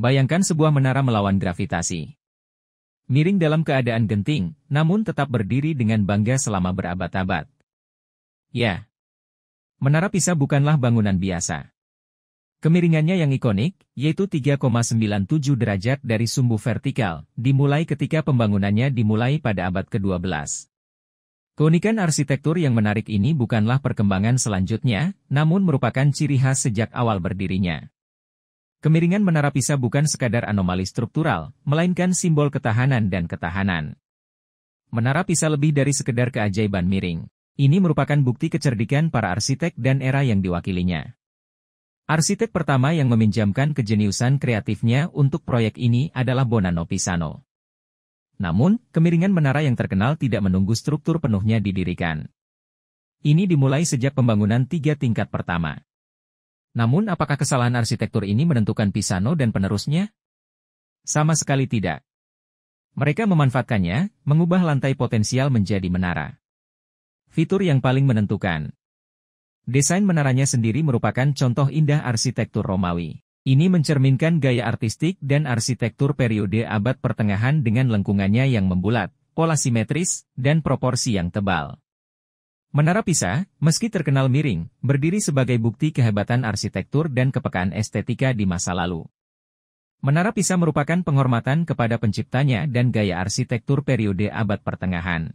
Bayangkan sebuah menara melawan gravitasi. Miring dalam keadaan genting, namun tetap berdiri dengan bangga selama berabad-abad. Ya. Menara Pisa bukanlah bangunan biasa. Kemiringannya yang ikonik, yaitu 3,97 derajat dari sumbu vertikal, dimulai ketika pembangunannya dimulai pada abad ke-12. Keunikan arsitektur yang menarik ini bukanlah perkembangan selanjutnya, namun merupakan ciri khas sejak awal berdirinya. Kemiringan Menara Pisa bukan sekadar anomali struktural, melainkan simbol ketahanan dan ketahanan. Menara Pisa lebih dari sekedar keajaiban miring. Ini merupakan bukti kecerdikan para arsitek dan era yang diwakilinya. Arsitek pertama yang meminjamkan kejeniusan kreatifnya untuk proyek ini adalah Bonanno Pisano. Namun, kemiringan menara yang terkenal tidak menunggu struktur penuhnya didirikan. Ini dimulai sejak pembangunan tiga tingkat pertama. Namun apakah kesalahan arsitektur ini menentukan Pisano dan penerusnya? Sama sekali tidak. Mereka memanfaatkannya, mengubah lantai potensial menjadi menara. Fitur yang paling menentukan. Desain menaranya sendiri merupakan contoh indah arsitektur Romawi. Ini mencerminkan gaya artistik dan arsitektur periode abad pertengahan dengan lengkungannya yang membulat, pola simetris, dan proporsi yang tebal. Menara Pisa, meski terkenal miring, berdiri sebagai bukti kehebatan arsitektur dan kepekaan estetika di masa lalu. Menara Pisa merupakan penghormatan kepada penciptanya dan gaya arsitektur periode abad pertengahan.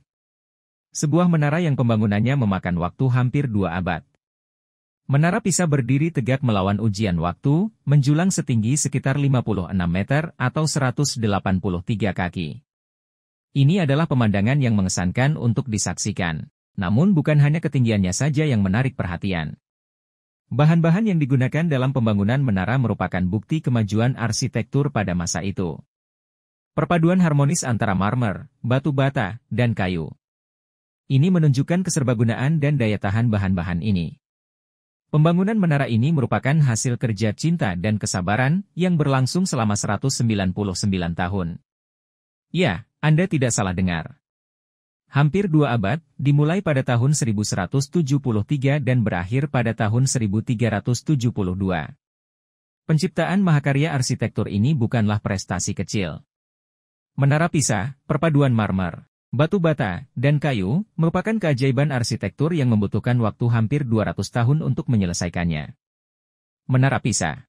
Sebuah menara yang pembangunannya memakan waktu hampir dua abad. Menara Pisa berdiri tegak melawan ujian waktu, menjulang setinggi sekitar 56 meter atau 183 kaki. Ini adalah pemandangan yang mengesankan untuk disaksikan. Namun bukan hanya ketinggiannya saja yang menarik perhatian. Bahan-bahan yang digunakan dalam pembangunan menara merupakan bukti kemajuan arsitektur pada masa itu. Perpaduan harmonis antara marmer, batu bata, dan kayu. Ini menunjukkan keserbagunaan dan daya tahan bahan-bahan ini. Pembangunan menara ini merupakan hasil kerja cinta dan kesabaran yang berlangsung selama 199 tahun. Ya, Anda tidak salah dengar hampir dua abad, dimulai pada tahun 1173 dan berakhir pada tahun 1372. Penciptaan mahakarya arsitektur ini bukanlah prestasi kecil. Menara Pisa, perpaduan marmer, batu bata, dan kayu, merupakan keajaiban arsitektur yang membutuhkan waktu hampir 200 tahun untuk menyelesaikannya. Menara Pisa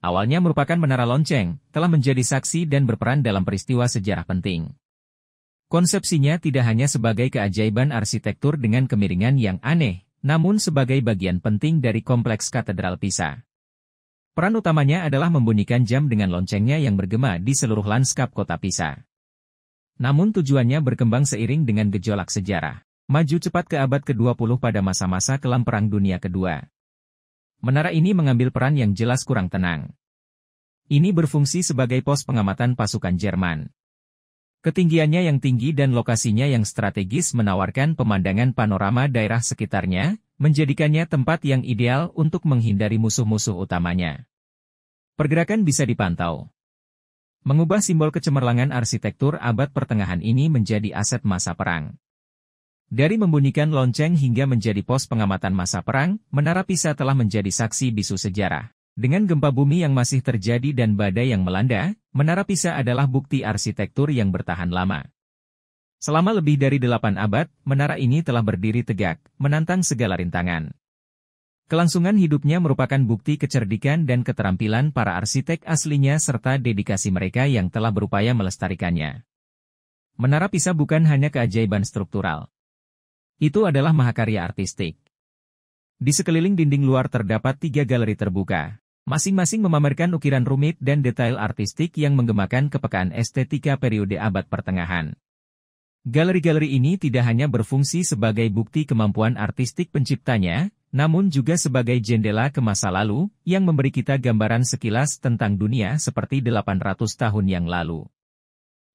Awalnya merupakan menara lonceng, telah menjadi saksi dan berperan dalam peristiwa sejarah penting. Konsepsinya tidak hanya sebagai keajaiban arsitektur dengan kemiringan yang aneh, namun sebagai bagian penting dari kompleks Katedral Pisa. Peran utamanya adalah membunyikan jam dengan loncengnya yang bergema di seluruh lanskap kota Pisa. Namun tujuannya berkembang seiring dengan gejolak sejarah. Maju cepat ke abad ke-20 pada masa-masa kelam Perang Dunia Kedua. Menara ini mengambil peran yang jelas kurang tenang. Ini berfungsi sebagai pos pengamatan pasukan Jerman. Ketinggiannya yang tinggi dan lokasinya yang strategis menawarkan pemandangan panorama daerah sekitarnya, menjadikannya tempat yang ideal untuk menghindari musuh-musuh utamanya. Pergerakan bisa dipantau. Mengubah simbol kecemerlangan arsitektur abad pertengahan ini menjadi aset masa perang. Dari membunyikan lonceng hingga menjadi pos pengamatan masa perang, Menara Pisa telah menjadi saksi bisu sejarah. Dengan gempa bumi yang masih terjadi dan badai yang melanda, Menara Pisa adalah bukti arsitektur yang bertahan lama. Selama lebih dari delapan abad, menara ini telah berdiri tegak, menantang segala rintangan. Kelangsungan hidupnya merupakan bukti kecerdikan dan keterampilan para arsitek aslinya serta dedikasi mereka yang telah berupaya melestarikannya. Menara Pisa bukan hanya keajaiban struktural. Itu adalah mahakarya artistik. Di sekeliling dinding luar terdapat tiga galeri terbuka. Masing-masing memamerkan ukiran rumit dan detail artistik yang menggemakan kepekaan estetika periode abad pertengahan. Galeri-galeri ini tidak hanya berfungsi sebagai bukti kemampuan artistik penciptanya, namun juga sebagai jendela ke masa lalu, yang memberi kita gambaran sekilas tentang dunia seperti 800 tahun yang lalu.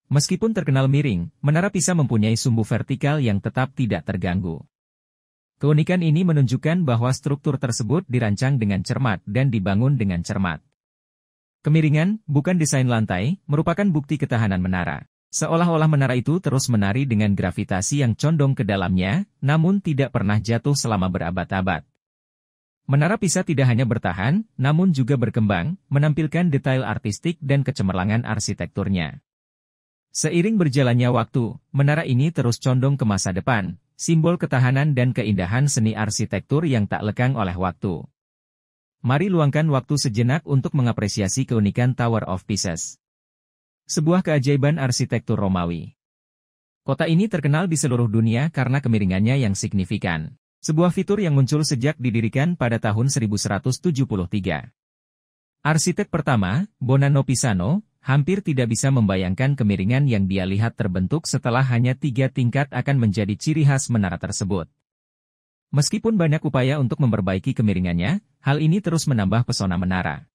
Meskipun terkenal miring, menara Pisa mempunyai sumbu vertikal yang tetap tidak terganggu. Keunikan ini menunjukkan bahwa struktur tersebut dirancang dengan cermat dan dibangun dengan cermat. Kemiringan, bukan desain lantai, merupakan bukti ketahanan menara. Seolah-olah menara itu terus menari dengan gravitasi yang condong ke dalamnya, namun tidak pernah jatuh selama berabad-abad. Menara Pisa tidak hanya bertahan, namun juga berkembang, menampilkan detail artistik dan kecemerlangan arsitekturnya. Seiring berjalannya waktu, menara ini terus condong ke masa depan, Simbol ketahanan dan keindahan seni arsitektur yang tak lekang oleh waktu. Mari luangkan waktu sejenak untuk mengapresiasi keunikan Tower of Pisces. Sebuah keajaiban arsitektur Romawi. Kota ini terkenal di seluruh dunia karena kemiringannya yang signifikan. Sebuah fitur yang muncul sejak didirikan pada tahun 1173. Arsitek pertama, Bonanno Pisano, hampir tidak bisa membayangkan kemiringan yang dia lihat terbentuk setelah hanya tiga tingkat akan menjadi ciri khas menara tersebut. Meskipun banyak upaya untuk memperbaiki kemiringannya, hal ini terus menambah pesona menara.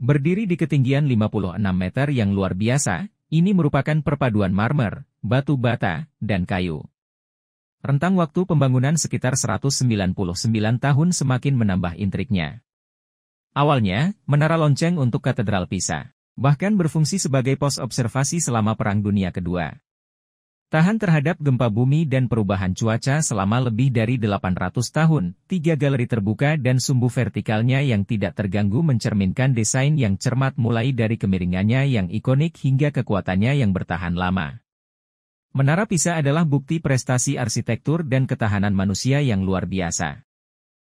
Berdiri di ketinggian 56 meter yang luar biasa, ini merupakan perpaduan marmer, batu bata, dan kayu. Rentang waktu pembangunan sekitar 199 tahun semakin menambah intriknya. Awalnya, menara lonceng untuk Katedral Pisa bahkan berfungsi sebagai pos observasi selama Perang Dunia Kedua. Tahan terhadap gempa bumi dan perubahan cuaca selama lebih dari 800 tahun, tiga galeri terbuka dan sumbu vertikalnya yang tidak terganggu mencerminkan desain yang cermat mulai dari kemiringannya yang ikonik hingga kekuatannya yang bertahan lama. Menara Pisa adalah bukti prestasi arsitektur dan ketahanan manusia yang luar biasa.